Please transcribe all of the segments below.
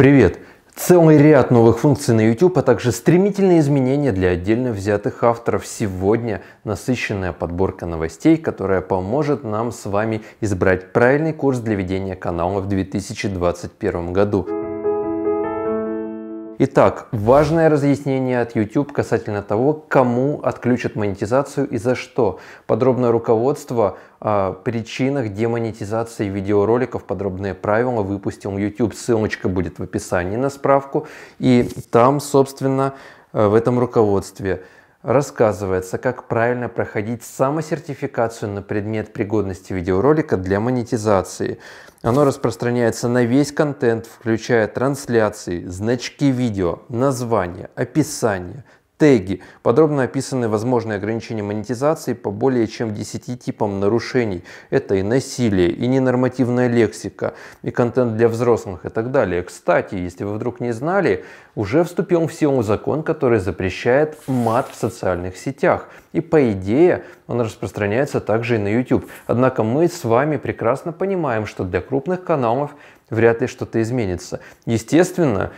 Привет! Целый ряд новых функций на YouTube, а также стремительные изменения для отдельно взятых авторов. Сегодня насыщенная подборка новостей, которая поможет нам с вами избрать правильный курс для ведения канала в 2021 году. Итак, важное разъяснение от YouTube касательно того, кому отключат монетизацию и за что. Подробное руководство о причинах демонетизации видеороликов, подробные правила выпустил YouTube. Ссылочка будет в описании на справку. И там, собственно, э, в этом руководстве рассказывается, как правильно проходить самосертификацию на предмет пригодности видеоролика для монетизации. Оно распространяется на весь контент, включая трансляции, значки видео, названия, описание, теги. Подробно описаны возможные ограничения монетизации по более чем 10 типам нарушений. Это и насилие, и ненормативная лексика, и контент для взрослых и так далее. Кстати, если вы вдруг не знали, уже вступил в силу закон, который запрещает мат в социальных сетях. И по идее он распространяется также и на YouTube. Однако мы с вами прекрасно понимаем, что для крупных каналов вряд ли что-то изменится. Естественно,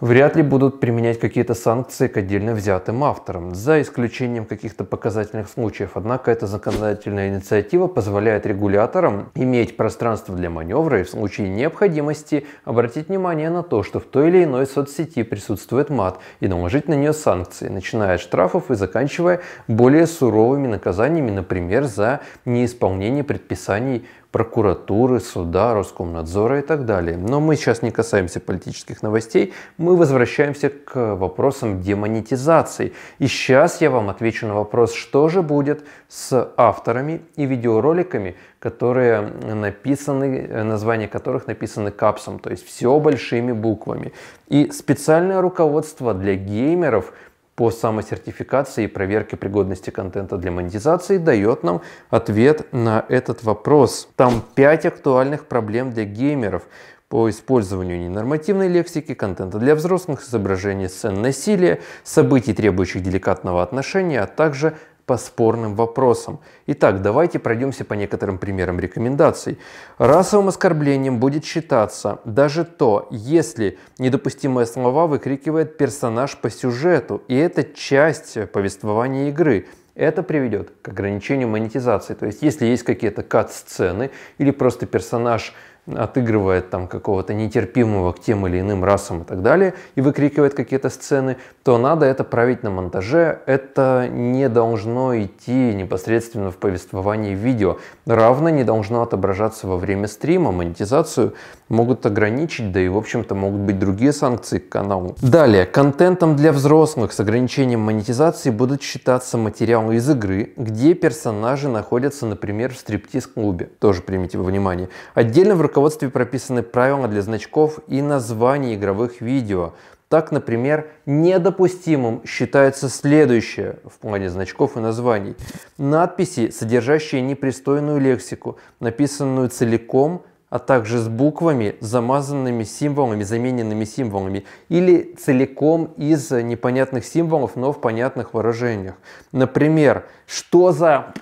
вряд ли будут применять какие-то санкции к отдельно взятым авторам, за исключением каких-то показательных случаев. Однако эта законодательная инициатива позволяет регуляторам иметь пространство для маневра и в случае необходимости обратить внимание на то, что в той или иной соцсети присутствует мат и наложить на нее санкции, начиная от штрафов и заканчивая более суровыми наказаниями, например, за неисполнение предписаний прокуратуры, суда, Роскомнадзора и так далее. Но мы сейчас не касаемся политических новостей, мы возвращаемся к вопросам демонетизации. И сейчас я вам отвечу на вопрос, что же будет с авторами и видеороликами, которые написаны, названия которых написаны капсом, то есть все большими буквами. И специальное руководство для геймеров – по самосертификации и проверке пригодности контента для монетизации дает нам ответ на этот вопрос. Там 5 актуальных проблем для геймеров по использованию ненормативной лексики, контента для взрослых, изображений сцен насилия, событий, требующих деликатного отношения, а также по спорным вопросам. Итак, давайте пройдемся по некоторым примерам рекомендаций. Расовым оскорблением будет считаться даже то, если недопустимые слова выкрикивает персонаж по сюжету, и это часть повествования игры. Это приведет к ограничению монетизации. То есть, если есть какие-то кат-сцены или просто персонаж отыгрывает там какого-то нетерпимого к тем или иным расам и так далее, и выкрикивает какие-то сцены, то надо это править на монтаже. Это не должно идти непосредственно в повествовании видео. Равно не должно отображаться во время стрима. Монетизацию могут ограничить, да и в общем-то могут быть другие санкции к каналу. Далее, контентом для взрослых с ограничением монетизации будут считаться материалы из игры, где персонажи находятся, например, в стриптиз-клубе. Тоже примите во внимание. Отдельно в руководстве прописаны правила для значков и названий игровых видео. Так, например, недопустимым считается следующее в плане значков и названий. Надписи, содержащие непристойную лексику, написанную целиком а также с буквами, замазанными символами, замененными символами, или целиком из непонятных символов, но в понятных выражениях. Например, что за...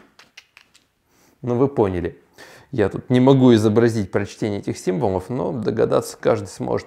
Ну вы поняли. Я тут не могу изобразить прочтение этих символов, но догадаться каждый сможет.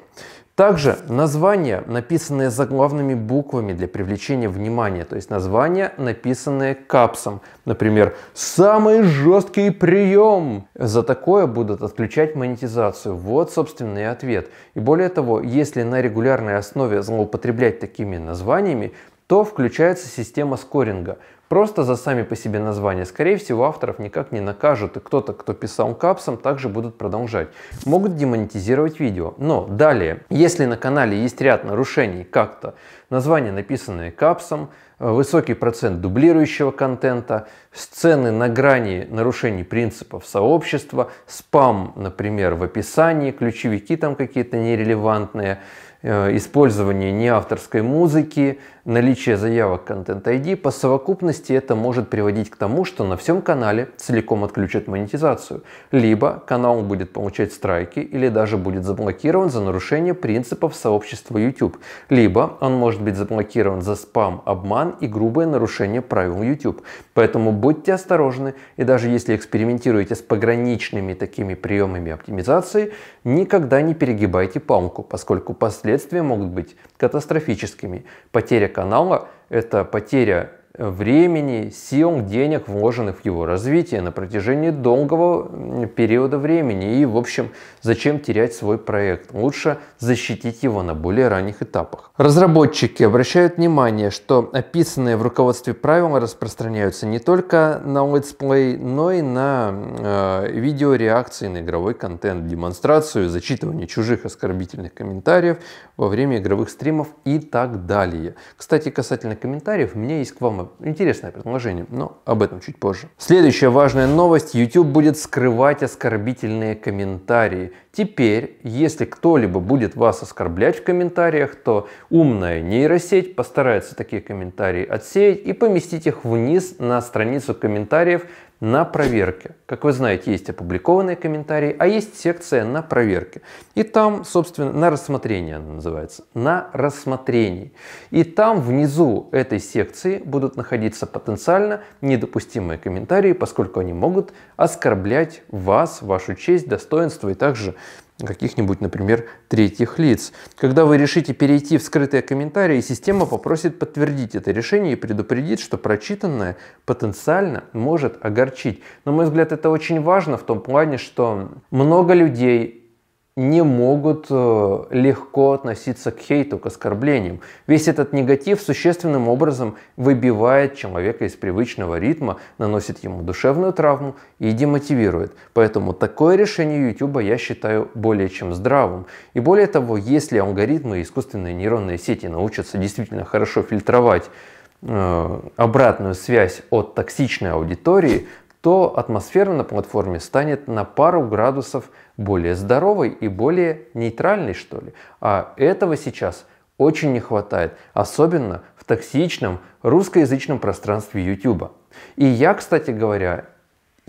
Также названия, написанные заглавными буквами для привлечения внимания, то есть названия, написанные капсом. Например, «Самый жесткий прием!» За такое будут отключать монетизацию. Вот, собственно, и ответ. И более того, если на регулярной основе злоупотреблять такими названиями, то включается система скоринга – Просто за сами по себе названия. Скорее всего, авторов никак не накажут, и кто-то, кто писал капсом, также будут продолжать. Могут демонетизировать видео. Но далее, если на канале есть ряд нарушений как-то, названия, написанные капсом, э, высокий процент дублирующего контента, сцены на грани нарушений принципов сообщества, спам, например, в описании, ключевики там какие-то нерелевантные, э, использование неавторской музыки, наличие заявок Content ID, по совокупности это может приводить к тому, что на всем канале целиком отключат монетизацию, либо канал будет получать страйки или даже будет заблокирован за нарушение принципов сообщества YouTube, либо он может быть заблокирован за спам, обман и грубое нарушение правил YouTube. Поэтому будьте осторожны и даже если экспериментируете с пограничными такими приемами оптимизации, никогда не перегибайте палку, поскольку последствия могут быть катастрофическими. Потеря канала – это потеря времени, сил, денег, вложенных в его развитие на протяжении долгого периода времени. И, в общем, зачем терять свой проект? Лучше защитить его на более ранних этапах. Разработчики обращают внимание, что описанные в руководстве правила распространяются не только на летсплей, но и на э, видеореакции на игровой контент, демонстрацию, зачитывание чужих оскорбительных комментариев во время игровых стримов и так далее. Кстати, касательно комментариев, у меня есть к вам Интересное предложение, но об этом чуть позже. Следующая важная новость. YouTube будет скрывать оскорбительные комментарии. Теперь, если кто-либо будет вас оскорблять в комментариях, то умная нейросеть постарается такие комментарии отсеять и поместить их вниз на страницу комментариев на проверке. Как вы знаете, есть опубликованные комментарии, а есть секция на проверке. И там, собственно, на рассмотрение она называется, на рассмотрении. И там внизу этой секции будут находиться потенциально недопустимые комментарии, поскольку они могут оскорблять вас, вашу честь, достоинство и также каких-нибудь, например, третьих лиц. Когда вы решите перейти в скрытые комментарии, система попросит подтвердить это решение и предупредит, что прочитанное потенциально может огорчить. На мой взгляд, это очень важно в том плане, что много людей не могут э, легко относиться к хейту, к оскорблениям. Весь этот негатив существенным образом выбивает человека из привычного ритма, наносит ему душевную травму и демотивирует. Поэтому такое решение YouTube я считаю более чем здравым. И более того, если алгоритмы и искусственные нейронные сети научатся действительно хорошо фильтровать э, обратную связь от токсичной аудитории, то атмосфера на платформе станет на пару градусов более здоровой и более нейтральной, что ли. А этого сейчас очень не хватает, особенно в токсичном русскоязычном пространстве YouTube. И я, кстати говоря,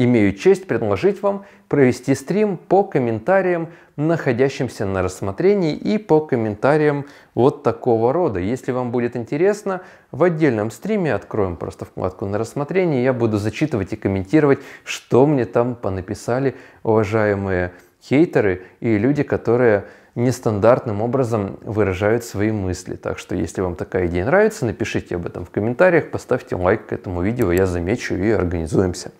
Имею честь предложить вам провести стрим по комментариям, находящимся на рассмотрении и по комментариям вот такого рода. Если вам будет интересно, в отдельном стриме откроем просто вкладку на рассмотрение, я буду зачитывать и комментировать, что мне там понаписали уважаемые хейтеры и люди, которые нестандартным образом выражают свои мысли. Так что, если вам такая идея нравится, напишите об этом в комментариях, поставьте лайк к этому видео, я замечу и организуемся.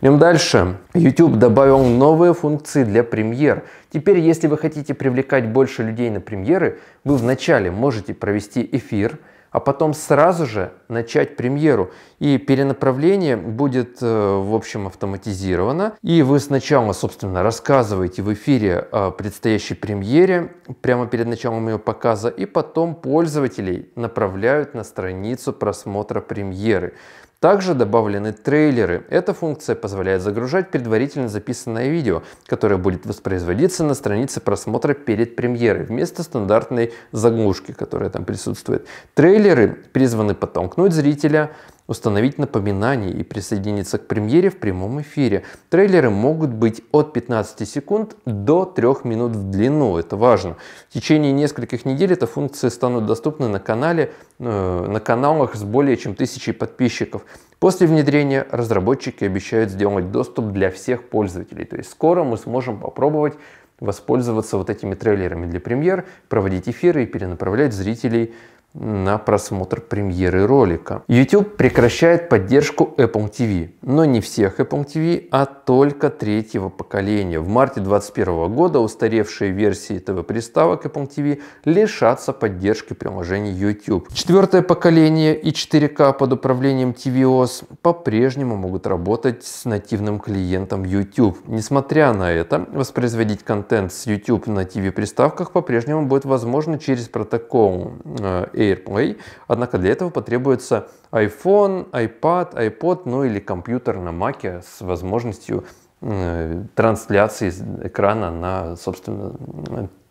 Идем дальше. YouTube добавил новые функции для премьер. Теперь, если вы хотите привлекать больше людей на премьеры, вы вначале можете провести эфир, а потом сразу же начать премьеру. И перенаправление будет, э, в общем, автоматизировано. И вы сначала, собственно, рассказываете в эфире о предстоящей премьере, прямо перед началом ее показа, и потом пользователей направляют на страницу просмотра премьеры. Также добавлены трейлеры. Эта функция позволяет загружать предварительно записанное видео, которое будет воспроизводиться на странице просмотра перед премьерой, вместо стандартной заглушки, которая там присутствует. Трейлеры призваны подтолкнуть зрителя установить напоминание и присоединиться к премьере в прямом эфире. Трейлеры могут быть от 15 секунд до 3 минут в длину, это важно. В течение нескольких недель эта функция станут доступны на канале, э, на каналах с более чем тысячей подписчиков. После внедрения разработчики обещают сделать доступ для всех пользователей. То есть скоро мы сможем попробовать воспользоваться вот этими трейлерами для премьер, проводить эфиры и перенаправлять зрителей на просмотр премьеры ролика. YouTube прекращает поддержку Apple TV, но не всех Apple TV, а только третьего поколения. В марте 2021 года устаревшие версии ТВ-приставок Apple TV лишатся поддержки приложений YouTube. Четвертое поколение и 4К под управлением TVOS по-прежнему могут работать с нативным клиентом YouTube. Несмотря на это, воспроизводить контент с YouTube на TV-приставках по-прежнему будет возможно через протокол э, AirPlay, однако для этого потребуется iPhone, iPad, iPod, ну или компьютер на Mac с возможностью э, трансляции экрана на, собственно,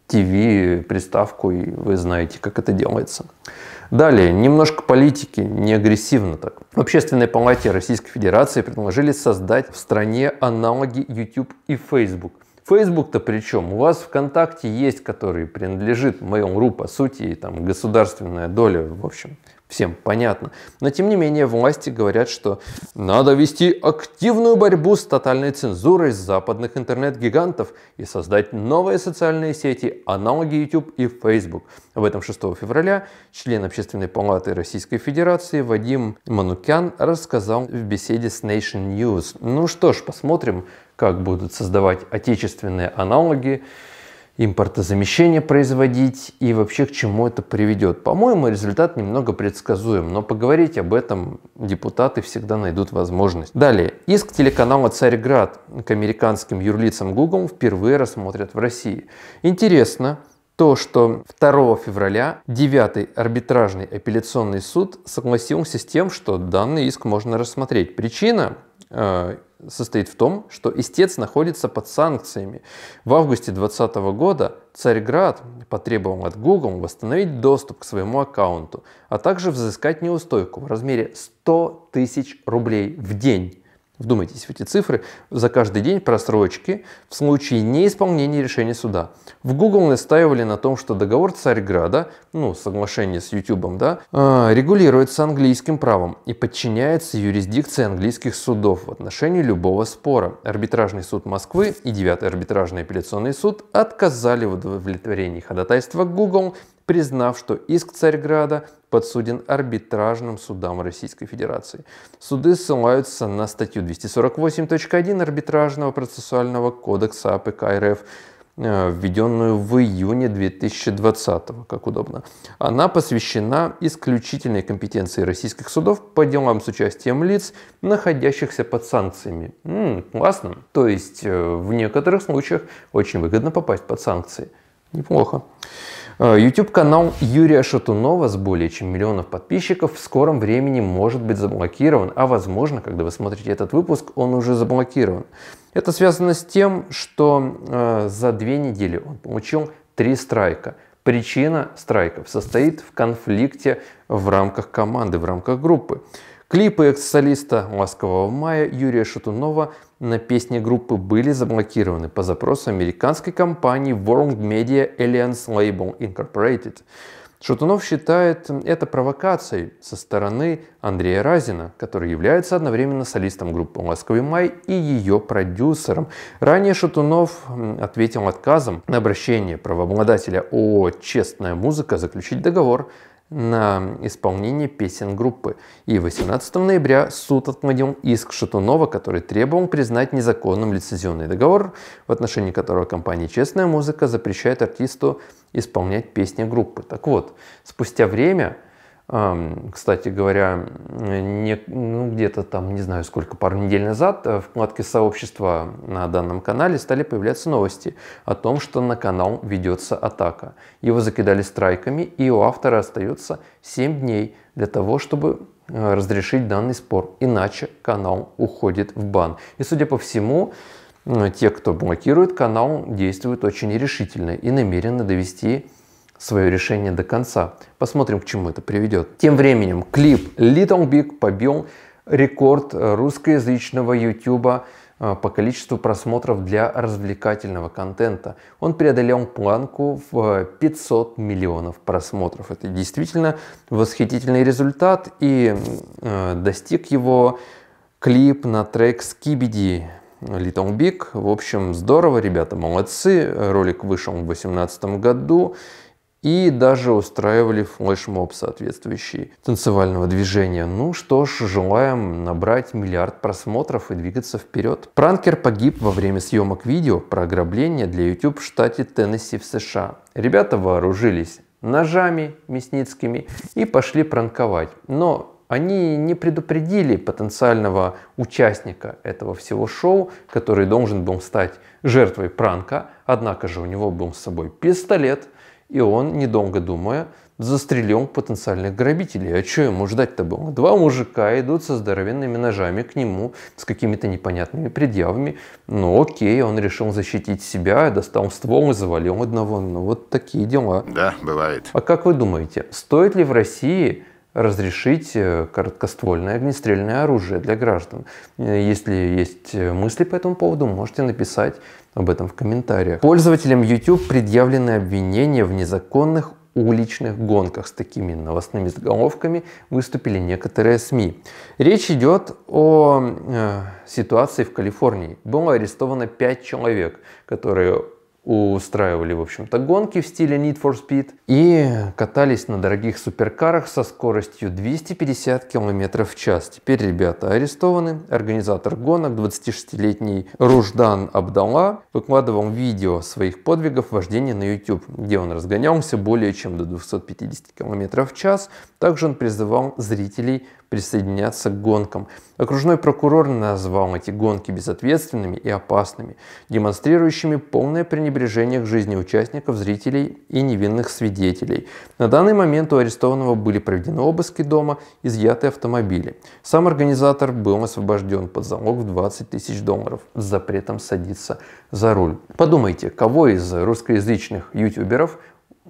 TV-приставку, и вы знаете, как это делается. Далее, немножко политики, не агрессивно так. В Общественной палате Российской Федерации предложили создать в стране аналоги YouTube и Facebook. Facebook-то причем? У вас ВКонтакте есть, который принадлежит Mail.ru, по сути, и там государственная доля, в общем, всем понятно. Но тем не менее власти говорят, что надо вести активную борьбу с тотальной цензурой западных интернет-гигантов и создать новые социальные сети, аналоги YouTube и Facebook. В этом 6 февраля член Общественной палаты Российской Федерации Вадим Манукян рассказал в беседе с Nation News. Ну что ж, посмотрим, как будут создавать отечественные аналоги, импортозамещение производить и вообще к чему это приведет. По-моему, результат немного предсказуем, но поговорить об этом депутаты всегда найдут возможность. Далее. Иск телеканала «Царьград» к американским юрлицам Google впервые рассмотрят в России. Интересно, то, что 2 февраля 9 арбитражный апелляционный суд согласился с тем, что данный иск можно рассмотреть. Причина э, состоит в том, что истец находится под санкциями. В августе 2020 года Царьград потребовал от Google восстановить доступ к своему аккаунту, а также взыскать неустойку в размере 100 тысяч рублей в день Вдумайтесь в эти цифры. За каждый день просрочки в случае неисполнения решения суда. В Google настаивали на том, что договор Царьграда, ну, соглашение с YouTube, да, а, регулируется английским правом и подчиняется юрисдикции английских судов в отношении любого спора. Арбитражный суд Москвы и 9-й арбитражный апелляционный суд отказали в удовлетворении ходатайства Google признав, что иск Царьграда подсуден арбитражным судам Российской Федерации. Суды ссылаются на статью 248.1 Арбитражного процессуального кодекса АПК РФ, э, введенную в июне 2020, как удобно. Она посвящена исключительной компетенции российских судов по делам с участием лиц, находящихся под санкциями. М-м, классно. То есть э, в некоторых случаях очень выгодно попасть под санкции. Неплохо. Э, YouTube-канал Юрия Шатунова с более чем миллионов подписчиков в скором времени может быть заблокирован, а возможно, когда вы смотрите этот выпуск, он уже заблокирован. Это связано с тем, что э, за две недели он получил три страйка. Причина страйков состоит в конфликте в рамках команды, в рамках группы. Клипы экс-солиста «Ласкового мая» Юрия Шатунова на песни группы были заблокированы по запросу американской компании World Media Alliance Label Incorporated. Шатунов считает это провокацией со стороны Андрея Разина, который является одновременно солистом группы «Ласковый май» и ее продюсером. Ранее Шатунов ответил отказом на обращение правообладателя ООО «Честная музыка» заключить договор на исполнение песен группы. И 18 ноября суд отклонил иск Шатунова, который требовал признать незаконным лицензионный договор, в отношении которого компания «Честная музыка» запрещает артисту исполнять песни группы. Так вот, спустя время кстати говоря, не, ну, где-то там, не знаю сколько, пару недель назад э, в вкладке сообщества на данном канале стали появляться новости о том, что на канал ведется атака. Его закидали страйками, и у автора остается 7 дней для того, чтобы э, разрешить данный спор. Иначе канал уходит в бан. И судя по всему, э, те, кто блокирует канал, действуют очень решительно и намерены довести свое решение до конца. Посмотрим, к чему это приведет. Тем временем клип Little Big побил рекорд русскоязычного YouTube э, по количеству просмотров для развлекательного контента. Он преодолел планку в 500 э, миллионов просмотров. Это действительно восхитительный результат и э, достиг его клип на трек «Скибиди» Little Big. В общем, здорово, ребята, молодцы. Ролик вышел в 2018 году и даже устраивали флешмоб соответствующий танцевального движения. Ну что ж, желаем набрать миллиард просмотров и двигаться вперед. Пранкер погиб во время съемок видео про ограбление для YouTube в штате Теннесси в США. Ребята вооружились ножами мясницкими и пошли пранковать. Но они не предупредили потенциального участника этого всего шоу, который должен был стать жертвой пранка, однако же у него был с собой пистолет, и он, недолго думая, застрелил потенциальных грабителей. А что ему ждать-то было? Два мужика идут со здоровенными ножами к нему, с какими-то непонятными предъявами. Ну окей, он решил защитить себя, достал ствол и завалил одного. Ну вот такие дела. Да, бывает. А как вы думаете, стоит ли в России разрешить э, короткоствольное огнестрельное оружие для граждан. Э, если есть э, мысли по этому поводу, можете написать об этом в комментариях. Пользователям YouTube предъявлены обвинения в незаконных уличных гонках. С такими новостными заголовками выступили некоторые СМИ. Речь идет о э, ситуации в Калифорнии. Было арестовано 5 человек, которые устраивали, в общем-то, гонки в стиле Need for Speed и катались на дорогих суперкарах со скоростью 250 км в час. Теперь ребята арестованы. Организатор гонок, 26-летний Руждан Абдалла, выкладывал видео своих подвигов вождения на YouTube, где он разгонялся более чем до 250 км в час. Также он призывал зрителей присоединяться к гонкам. Окружной прокурор назвал эти гонки безответственными и опасными, демонстрирующими полное пренебрежение к жизни участников, зрителей и невинных свидетелей. На данный момент у арестованного были проведены обыски дома, изъяты автомобили. Сам организатор был освобожден под залог в 20 тысяч долларов с запретом садиться за руль. Подумайте, кого из русскоязычных ютуберов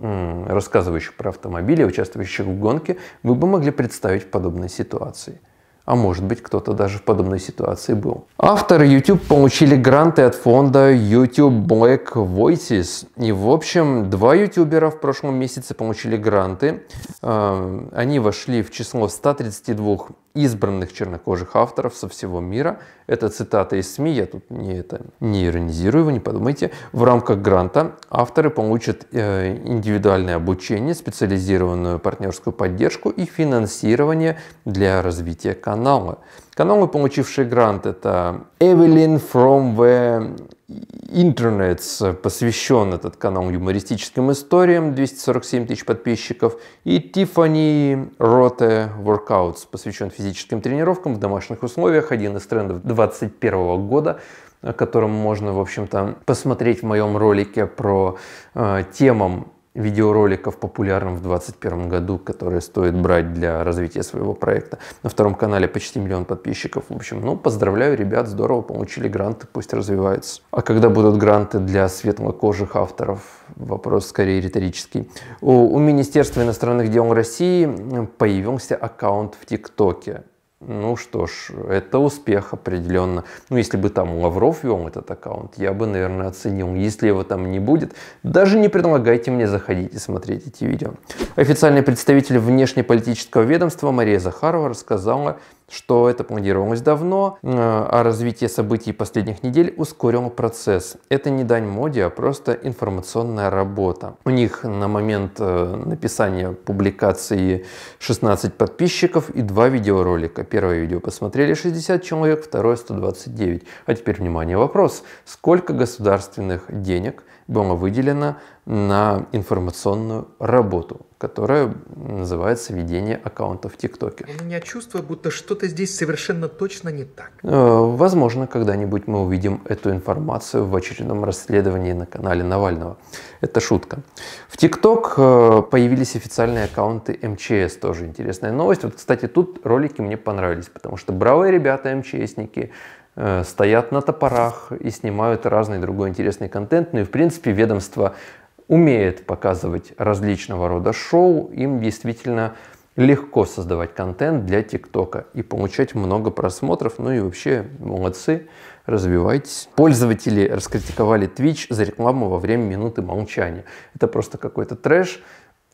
рассказывающих про автомобили, участвующих в гонке, вы бы могли представить в подобной ситуации. А может быть, кто-то даже в подобной ситуации был. Авторы YouTube получили гранты от фонда YouTube Black Voices. И, в общем, два ютубера в прошлом месяце получили гранты. Э, они вошли в число 132 избранных чернокожих авторов со всего мира. Это цитата из СМИ, я тут не, это, не иронизирую, вы не подумайте. В рамках гранта авторы получат э, индивидуальное обучение, специализированную партнерскую поддержку и финансирование для развития канала. Каналы, получившие грант, это Evelyn from the Internet, посвящен этот канал юмористическим историям, 247 тысяч подписчиков, и Tiffany Rote Workouts, посвящен физическим тренировкам в домашних условиях, один из трендов 2021 года, о котором можно, в общем-то, посмотреть в моем ролике про э, темам видеороликов популярным в 2021 году, которые стоит брать для развития своего проекта. На втором канале почти миллион подписчиков. В общем, ну, поздравляю ребят, здорово, получили гранты, пусть развиваются. А когда будут гранты для светлокожих авторов? Вопрос скорее риторический. У, у Министерства иностранных дел России появился аккаунт в ТикТоке. Ну что ж, это успех определенно. Ну, если бы там Лавров вел этот аккаунт, я бы, наверное, оценил. Если его там не будет, даже не предлагайте мне заходить и смотреть эти видео. Официальный представитель внешнеполитического ведомства Мария Захарова рассказала что это планировалось давно, э, а развитие событий последних недель ускорило процесс. Это не дань моде, а просто информационная работа. У них на момент э, написания публикации 16 подписчиков и два видеоролика. Первое видео посмотрели 60 человек, второе 129. А теперь, внимание, вопрос. Сколько государственных денег – было выделено на информационную работу, которая называется «Ведение аккаунта в ТикТоке». У меня чувство, будто что-то здесь совершенно точно не так. Э, возможно, когда-нибудь мы увидим эту информацию в очередном расследовании на канале Навального. Это шутка. В ТикТок э, появились официальные аккаунты МЧС, тоже интересная новость. Вот, кстати, тут ролики мне понравились, потому что бравые ребята, МЧСники, Э, стоят на топорах и снимают разный другой интересный контент. Ну и в принципе ведомство умеет показывать различного рода шоу, им действительно легко создавать контент для ТикТока и получать много просмотров. Ну и вообще, молодцы, развивайтесь. Пользователи раскритиковали Twitch за рекламу во время минуты молчания. Это просто какой-то трэш.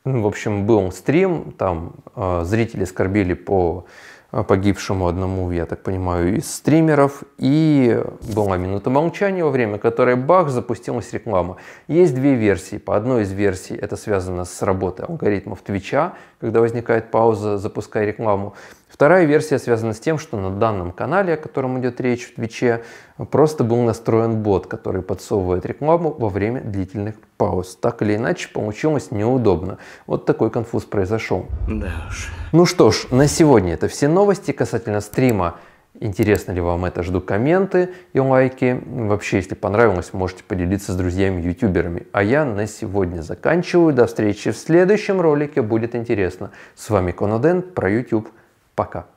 Ну, в общем, был стрим, там э, зрители скорбели по а, погибшему одному, я так понимаю, из стримеров. И была минута молчания, во время которой бах, запустилась реклама. Есть две версии. По одной из версий это связано с работой алгоритмов Твича, когда возникает пауза, запуская рекламу. Вторая версия связана с тем, что на данном канале, о котором идет речь в Твиче, просто был настроен бот, который подсовывает рекламу во время длительных пауз. Так или иначе, получилось неудобно. Вот такой конфуз произошел. Да уж. Ну что ж, на сегодня это все новости новости касательно стрима. Интересно ли вам это? Жду комменты и лайки. Вообще, если понравилось, можете поделиться с друзьями-ютуберами. А я на сегодня заканчиваю. До встречи в следующем ролике. Будет интересно. С вами Коноден про YouTube. Пока.